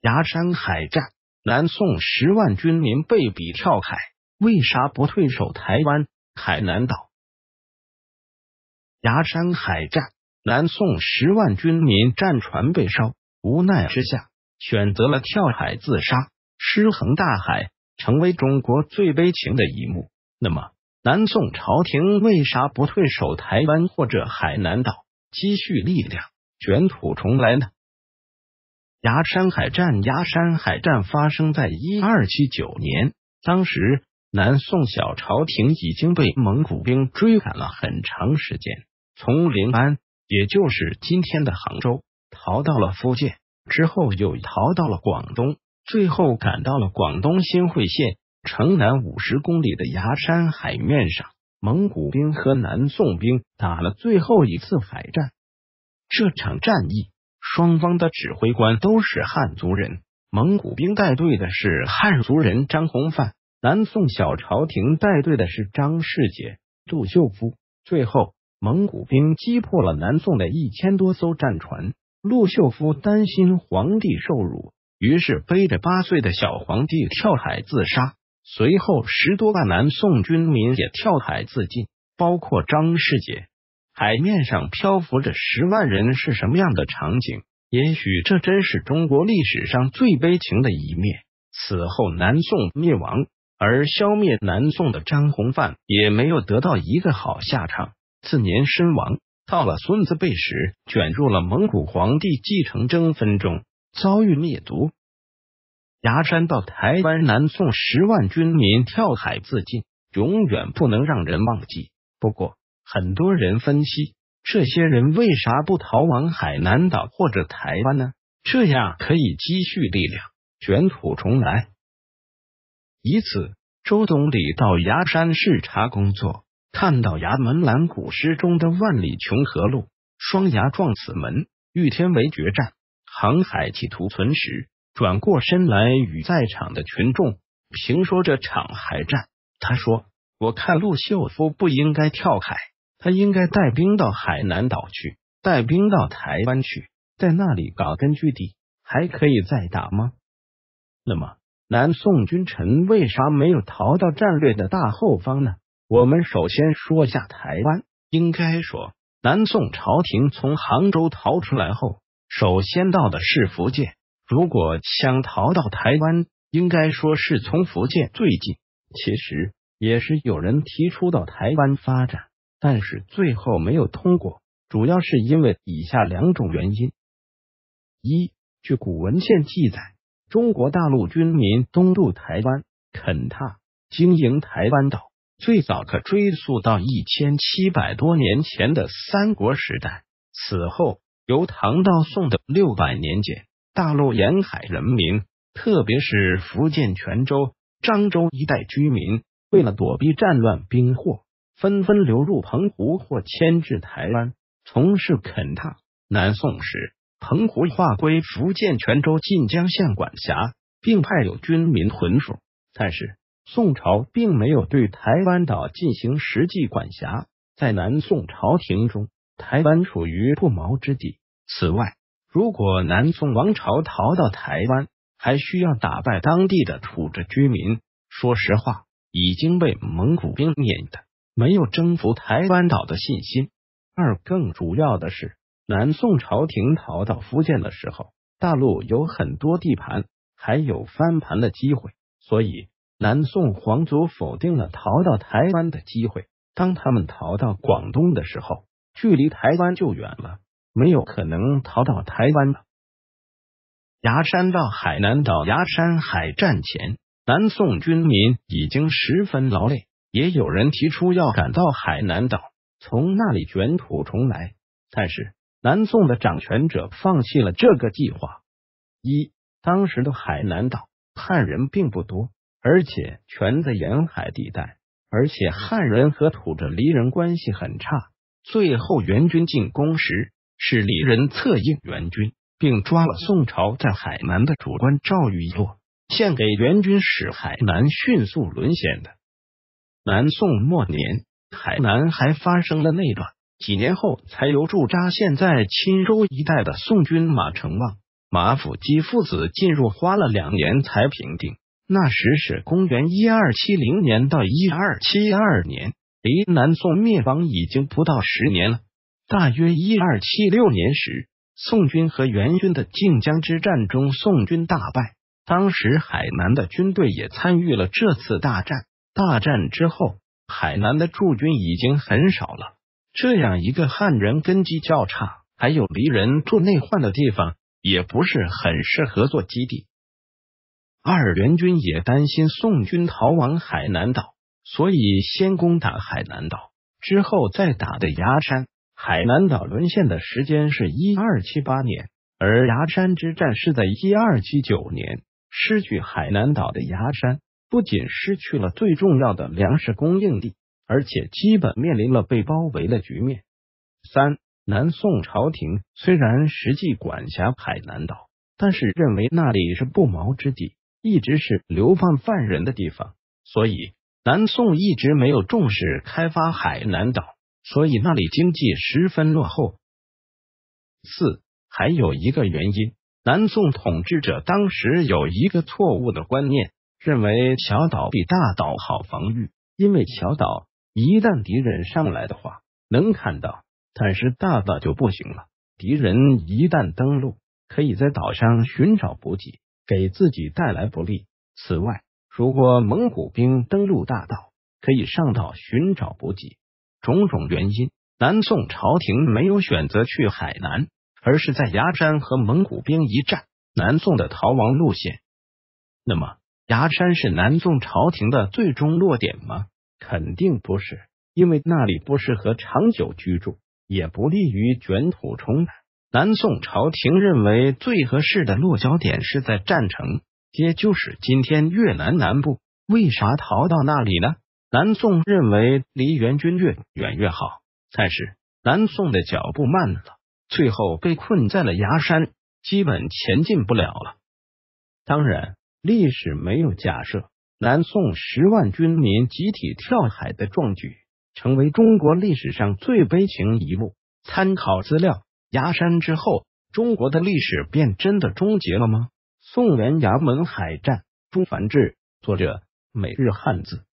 崖山海战，南宋十万军民被逼跳海，为啥不退守台湾、海南岛？崖山海战，南宋十万军民战船被烧，无奈之下选择了跳海自杀，尸横大海，成为中国最悲情的一幕。那么，南宋朝廷为啥不退守台湾或者海南岛，积蓄力量，卷土重来呢？崖山海战，崖山海战发生在一二七九年。当时，南宋小朝廷已经被蒙古兵追赶了很长时间，从临安（也就是今天的杭州）逃到了福建，之后又逃到了广东，最后赶到了广东新会县城南五十公里的崖山海面上。蒙古兵和南宋兵打了最后一次海战，这场战役。双方的指挥官都是汉族人，蒙古兵带队的是汉族人张弘范，南宋小朝廷带队的是张世杰、陆秀夫。最后，蒙古兵击破了南宋的一千多艘战船。陆秀夫担心皇帝受辱，于是背着八岁的小皇帝跳海自杀。随后，十多万南宋军民也跳海自尽，包括张世杰。海面上漂浮着十万人，是什么样的场景？也许这真是中国历史上最悲情的一面。此后，南宋灭亡，而消灭南宋的张弘范也没有得到一个好下场，次年身亡。到了孙子辈时，卷入了蒙古皇帝继承争纷中，遭遇灭族。崖山到台湾，南宋十万军民跳海自尽，永远不能让人忘记。不过，很多人分析。这些人为啥不逃往海南岛或者台湾呢？这样可以积蓄力量，卷土重来。一次，周总理到崖山视察工作，看到崖门蓝古诗中的“万里穷河路，双崖撞死门，御天为决战，航海企图存时”，转过身来与在场的群众评说这场海战。他说：“我看陆秀夫不应该跳海。”他应该带兵到海南岛去，带兵到台湾去，在那里搞根据地，还可以再打吗？那么，南宋君臣为啥没有逃到战略的大后方呢？我们首先说下台湾。应该说，南宋朝廷从杭州逃出来后，首先到的是福建。如果想逃到台湾，应该说是从福建最近。其实，也是有人提出到台湾发展。但是最后没有通过，主要是因为以下两种原因：一，据古文献记载，中国大陆军民东渡台湾垦踏、经营台湾岛，最早可追溯到一千七百多年前的三国时代。此后，由唐到宋的六百年间，大陆沿海人民，特别是福建泉州、漳州一带居民，为了躲避战乱兵祸。纷纷流入澎湖或迁至台湾从事垦踏。南宋时，澎湖划归福建泉州晋江县管辖，并派有军民屯守。但是，宋朝并没有对台湾岛进行实际管辖。在南宋朝廷中，台湾处于不毛之地。此外，如果南宋王朝逃到台湾，还需要打败当地的土著居民。说实话，已经被蒙古兵撵的。没有征服台湾岛的信心。二，更主要的是，南宋朝廷逃到福建的时候，大陆有很多地盘，还有翻盘的机会，所以南宋皇族否定了逃到台湾的机会。当他们逃到广东的时候，距离台湾就远了，没有可能逃到台湾了。崖山到海南岛，崖山海战前，南宋军民已经十分劳累。也有人提出要赶到海南岛，从那里卷土重来，但是南宋的掌权者放弃了这个计划。一当时的海南岛汉人并不多，而且全在沿海地带，而且汉人和土着黎人关系很差。最后元军进攻时，是黎人策应元军，并抓了宋朝在海南的主官赵与落，献给元军，使海南迅速沦陷的。南宋末年，海南还发生了内乱，几年后才由驻扎现在钦州一带的宋军马成旺、马府基父子进入，花了两年才平定。那时是公元一二七零年到一二七二年，离南宋灭亡已经不到十年了。大约一二七六年时，宋军和元军的靖江之战中，宋军大败，当时海南的军队也参与了这次大战。大战之后，海南的驻军已经很少了。这样一个汉人根基较差，还有离人做内患的地方，也不是很适合做基地。二元军也担心宋军逃往海南岛，所以先攻打海南岛，之后再打的崖山。海南岛沦陷的时间是一二七八年，而崖山之战是在一二七九年。失去海南岛的崖山。不仅失去了最重要的粮食供应地，而且基本面临了被包围的局面。三，南宋朝廷虽然实际管辖海南岛，但是认为那里是不毛之地，一直是流放犯人的地方，所以南宋一直没有重视开发海南岛，所以那里经济十分落后。四，还有一个原因，南宋统治者当时有一个错误的观念。认为小岛比大岛好防御，因为小岛一旦敌人上来的话能看到，但是大岛就不行了。敌人一旦登陆，可以在岛上寻找补给，给自己带来不利。此外，如果蒙古兵登陆大岛，可以上岛寻找补给。种种原因，南宋朝廷没有选择去海南，而是在崖山和蒙古兵一战。南宋的逃亡路线，那么。崖山是南宋朝廷的最终落点吗？肯定不是，因为那里不适合长久居住，也不利于卷土重来。南宋朝廷认为最合适的落脚点是在占城，也就是今天越南南部。为啥逃到那里呢？南宋认为离元军越远越好，但是南宋的脚步慢了，最后被困在了崖山，基本前进不了了。当然。历史没有假设，南宋十万军民集体跳海的壮举，成为中国历史上最悲情一幕。参考资料：崖山之后，中国的历史便真的终结了吗？宋元衙门海战，朱凡志，作者：每日汉字。